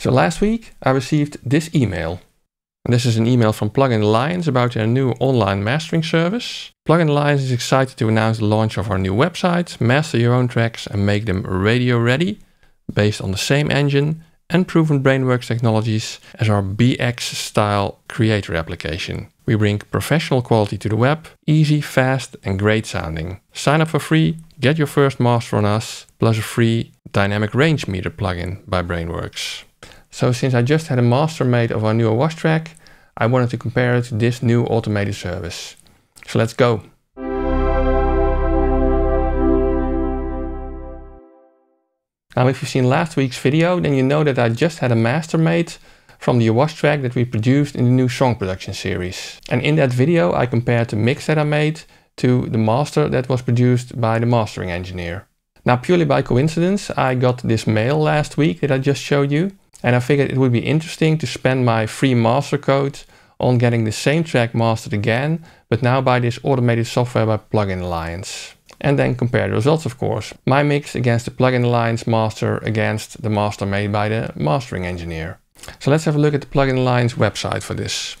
So last week I received this email. And this is an email from Plugin Alliance about their new online mastering service. Plugin Alliance is excited to announce the launch of our new website, master your own tracks and make them radio ready, based on the same engine and proven Brainworks technologies as our BX style creator application. We bring professional quality to the web, easy, fast, and great sounding. Sign up for free, get your first master on us, plus a free dynamic range meter plugin by Brainworks. So since I just had a master made of our newer wash track, I wanted to compare it to this new automated service. So let's go. Now if you've seen last week's video, then you know that I just had a master made from the wash track that we produced in the new song production series. And in that video I compared the mix that I made to the master that was produced by the mastering engineer. Now purely by coincidence I got this mail last week that I just showed you and I figured it would be interesting to spend my free master code on getting the same track mastered again, but now by this automated software by Plugin Alliance. And then compare the results, of course. My mix against the Plugin Alliance master against the master made by the mastering engineer. So let's have a look at the Plugin Alliance website for this.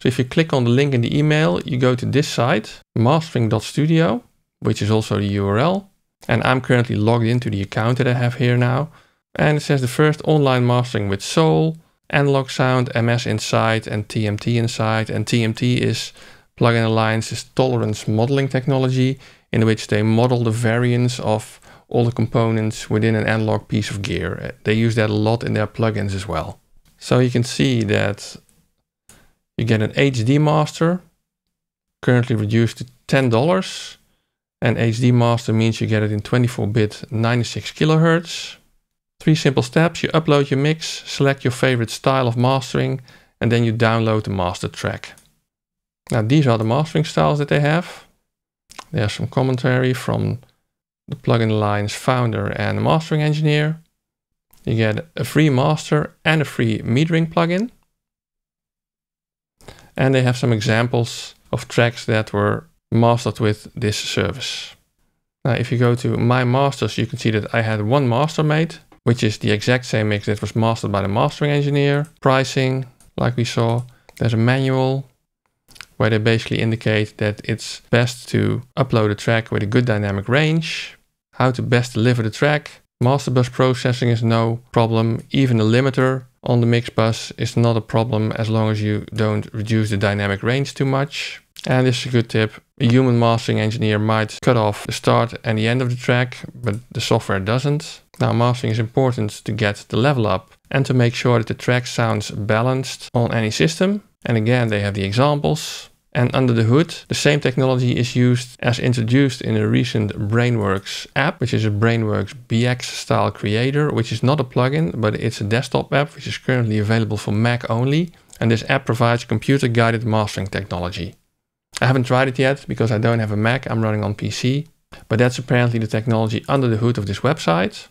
So if you click on the link in the email, you go to this site, mastering.studio, which is also the URL. And I'm currently logged into the account that I have here now. And it says the first online mastering with Soul, analog sound, MS Insight, and TMT Insight. And TMT is Plugin Alliance's tolerance modeling technology, in which they model the variance of all the components within an analog piece of gear. They use that a lot in their plugins as well. So you can see that you get an HD master, currently reduced to $10. And HD master means you get it in 24-bit 96 kilohertz. Three simple steps, you upload your mix, select your favorite style of mastering, and then you download the master track. Now these are the mastering styles that they have. There's some commentary from the plugin line's founder and mastering engineer. You get a free master and a free metering plugin. And they have some examples of tracks that were mastered with this service. Now if you go to my masters, you can see that I had one master made which is the exact same mix that was mastered by the mastering engineer. Pricing, like we saw. There's a manual where they basically indicate that it's best to upload a track with a good dynamic range, how to best deliver the track. Master bus processing is no problem. Even the limiter on the mix bus is not a problem as long as you don't reduce the dynamic range too much. And this is a good tip. A human mastering engineer might cut off the start and the end of the track, but the software doesn't. Now mastering is important to get the level up and to make sure that the track sounds balanced on any system. And again, they have the examples. And under the hood, the same technology is used as introduced in a recent Brainworks app, which is a Brainworks BX style creator, which is not a plugin, but it's a desktop app, which is currently available for Mac only. And this app provides computer guided mastering technology. I haven't tried it yet because I don't have a Mac, I'm running on PC, but that's apparently the technology under the hood of this website.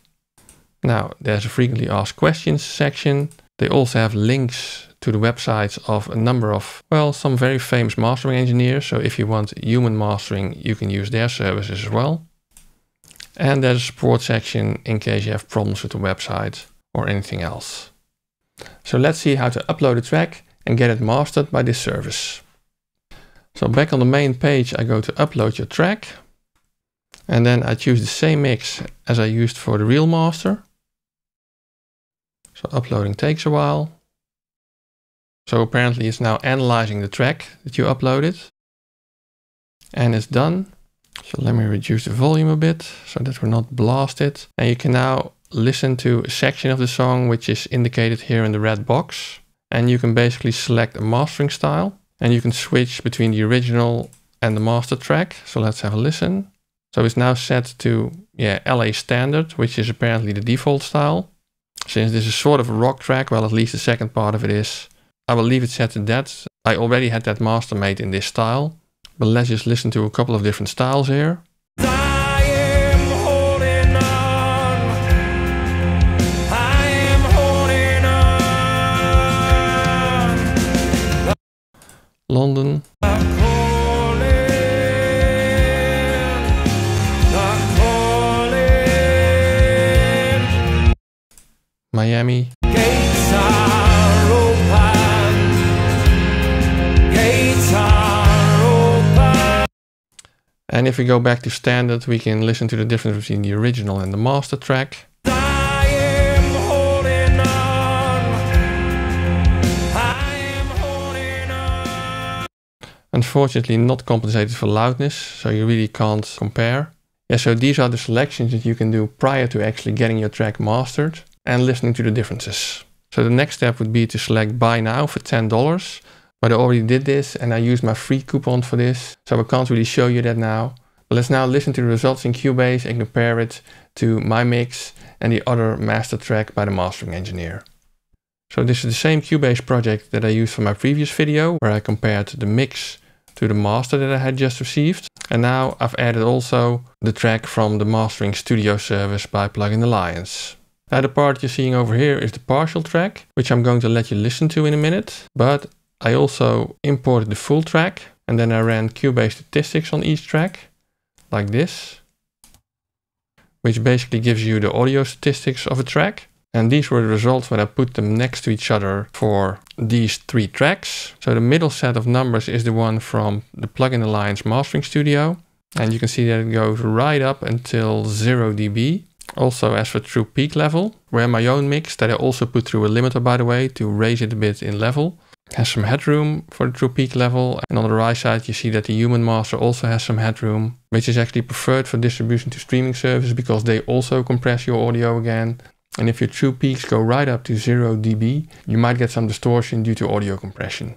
Now there's a frequently asked questions section. They also have links to the websites of a number of, well, some very famous mastering engineers. So if you want human mastering, you can use their services as well. And there's a support section in case you have problems with the website or anything else. So let's see how to upload a track and get it mastered by this service. So back on the main page, I go to upload your track. And then I choose the same mix as I used for the real master. So uploading takes a while. So apparently it's now analyzing the track that you uploaded. And it's done. So let me reduce the volume a bit so that we're not blasted. And you can now listen to a section of the song which is indicated here in the red box. And you can basically select a mastering style. And you can switch between the original and the master track. So let's have a listen. So it's now set to yeah, LA standard, which is apparently the default style. Since this is sort of a rock track, well at least the second part of it is, I will leave it set to that. I already had that master made in this style, but let's just listen to a couple of different styles here. London. Miami. And if we go back to standard, we can listen to the difference between the original and the master track. Unfortunately not compensated for loudness, so you really can't compare. Yeah, so these are the selections that you can do prior to actually getting your track mastered and listening to the differences. So the next step would be to select buy now for $10, but I already did this and I used my free coupon for this. So I can't really show you that now. But let's now listen to the results in Cubase and compare it to my mix and the other master track by the mastering engineer. So this is the same Cubase project that I used for my previous video where I compared the mix to the master that I had just received. And now I've added also the track from the Mastering Studio service by Plugin Alliance. Now the part you're seeing over here is the partial track, which I'm going to let you listen to in a minute, but I also imported the full track and then I ran Cubase statistics on each track, like this, which basically gives you the audio statistics of a track. And these were the results when I put them next to each other for these three tracks. So the middle set of numbers is the one from the Plugin Alliance Mastering Studio. And you can see that it goes right up until 0 dB. Also, as for true peak level, where my own mix that I also put through a limiter by the way to raise it a bit in level, has some headroom for the true peak level. And on the right side, you see that the human master also has some headroom, which is actually preferred for distribution to streaming services because they also compress your audio again. And if your true peaks go right up to 0 dB, you might get some distortion due to audio compression.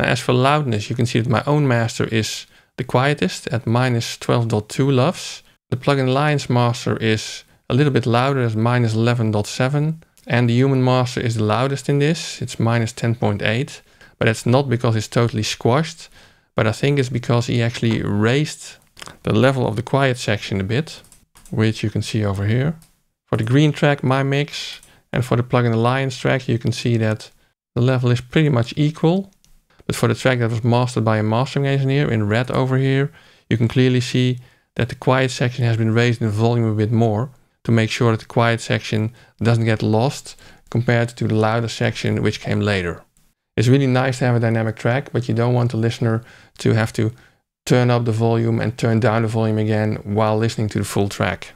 Now, as for loudness, you can see that my own master is the quietest at minus 12.2 LUFS. The plugin Lions master is a little bit louder as minus 11.7 and the human master is the loudest in this it's minus 10.8 but that's not because it's totally squashed but I think it's because he actually raised the level of the quiet section a bit which you can see over here for the green track my mix and for the plug-in alliance track you can see that the level is pretty much equal but for the track that was mastered by a mastering engineer in red over here you can clearly see that the quiet section has been raised in volume a bit more to make sure that the quiet section doesn't get lost compared to the louder section which came later. It's really nice to have a dynamic track, but you don't want the listener to have to turn up the volume and turn down the volume again while listening to the full track.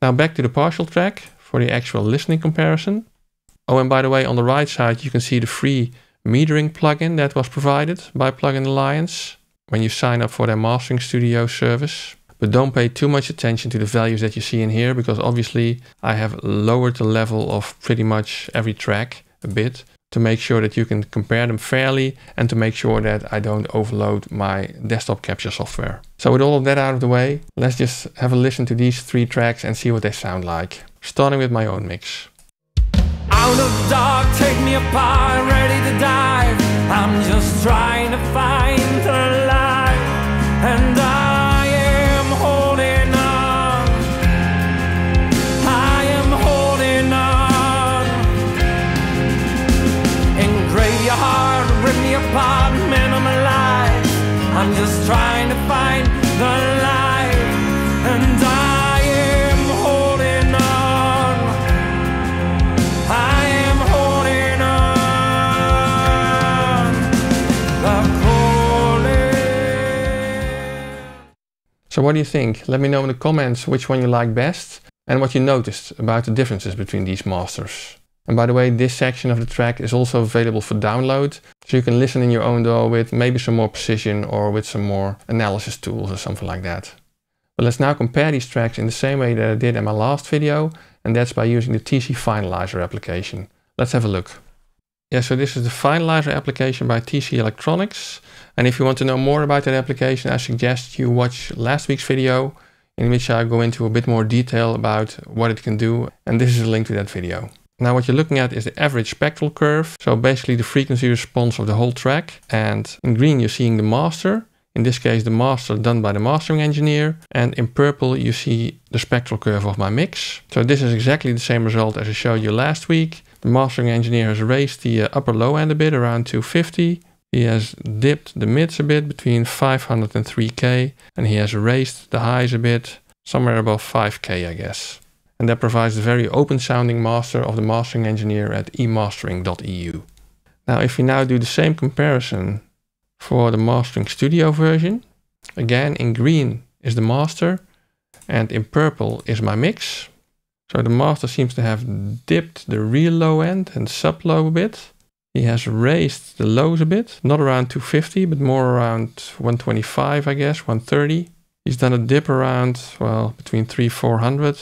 Now back to the partial track for the actual listening comparison. Oh, and by the way, on the right side, you can see the free metering plugin that was provided by Plugin Alliance when you sign up for their mastering studio service. But don't pay too much attention to the values that you see in here because obviously I have lowered the level of pretty much every track a bit to make sure that you can compare them fairly and to make sure that I don't overload my desktop capture software. So with all of that out of the way, let's just have a listen to these three tracks and see what they sound like. Starting with my own mix. Out of the dark, take me apart, ready to dive. I'm just trying to find light So what do you think? Let me know in the comments which one you like best and what you noticed about the differences between these masters. And by the way, this section of the track is also available for download, so you can listen in your own door with maybe some more precision or with some more analysis tools or something like that. But let's now compare these tracks in the same way that I did in my last video, and that's by using the TC Finalizer application. Let's have a look. Yeah, so this is the Finalizer application by TC Electronics. And if you want to know more about that application, I suggest you watch last week's video in which I go into a bit more detail about what it can do. And this is a link to that video. Now what you're looking at is the average spectral curve. So basically the frequency response of the whole track. And in green, you're seeing the master. In this case, the master done by the mastering engineer. And in purple, you see the spectral curve of my mix. So this is exactly the same result as I showed you last week. The mastering engineer has raised the uh, upper low end a bit around 250. He has dipped the mids a bit between 500 and 3k and he has raised the highs a bit somewhere above 5k I guess. And that provides a very open sounding master of the mastering engineer at emastering.eu. Now if we now do the same comparison for the mastering studio version, again in green is the master and in purple is my mix. So the master seems to have dipped the real low end and sub low a bit. He has raised the lows a bit, not around 250, but more around 125, I guess, 130. He's done a dip around, well, between 3 400.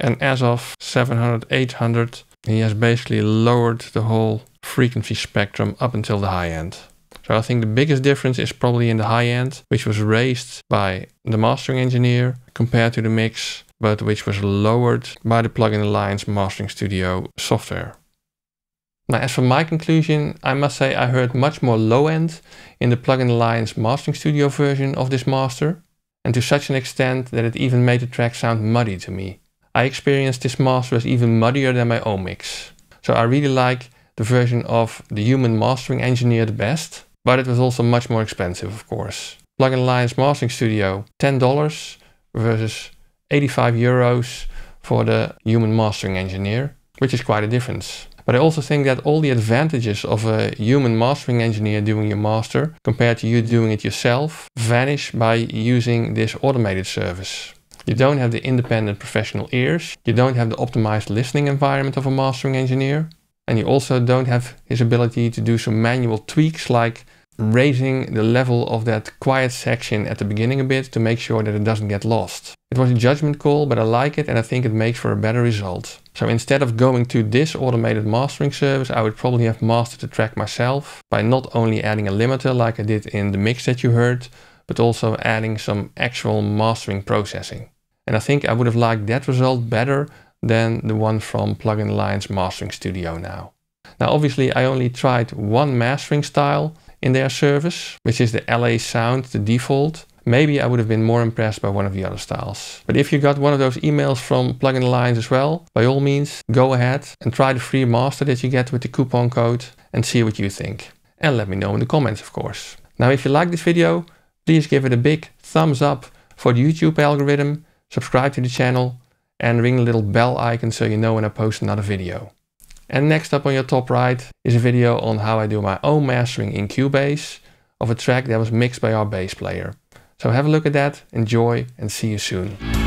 And as of 700, 800, he has basically lowered the whole frequency spectrum up until the high end. So I think the biggest difference is probably in the high end, which was raised by the mastering engineer compared to the mix but which was lowered by the Plugin Alliance Mastering Studio software. Now, as for my conclusion, I must say I heard much more low end in the Plugin Alliance Mastering Studio version of this master, and to such an extent that it even made the track sound muddy to me. I experienced this master as even muddier than my own mix. So I really like the version of the human mastering engineer the best, but it was also much more expensive, of course. Plugin Alliance Mastering Studio, $10 versus 85 euros for the human mastering engineer, which is quite a difference. But I also think that all the advantages of a human mastering engineer doing your master compared to you doing it yourself vanish by using this automated service. You don't have the independent professional ears, you don't have the optimized listening environment of a mastering engineer, and you also don't have his ability to do some manual tweaks like raising the level of that quiet section at the beginning a bit to make sure that it doesn't get lost. It was a judgment call, but I like it and I think it makes for a better result. So instead of going to this automated mastering service, I would probably have mastered the track myself by not only adding a limiter like I did in the mix that you heard, but also adding some actual mastering processing. And I think I would have liked that result better than the one from Plugin Alliance Mastering Studio now. Now obviously I only tried one mastering style, in their service, which is the LA sound, the default, maybe I would have been more impressed by one of the other styles. But if you got one of those emails from Plugin Alliance as well, by all means, go ahead and try the free master that you get with the coupon code and see what you think. And let me know in the comments, of course. Now, if you like this video, please give it a big thumbs up for the YouTube algorithm, subscribe to the channel, and ring the little bell icon so you know when I post another video. And next up on your top right is a video on how I do my own mastering in Cubase of a track that was mixed by our bass player. So have a look at that, enjoy and see you soon.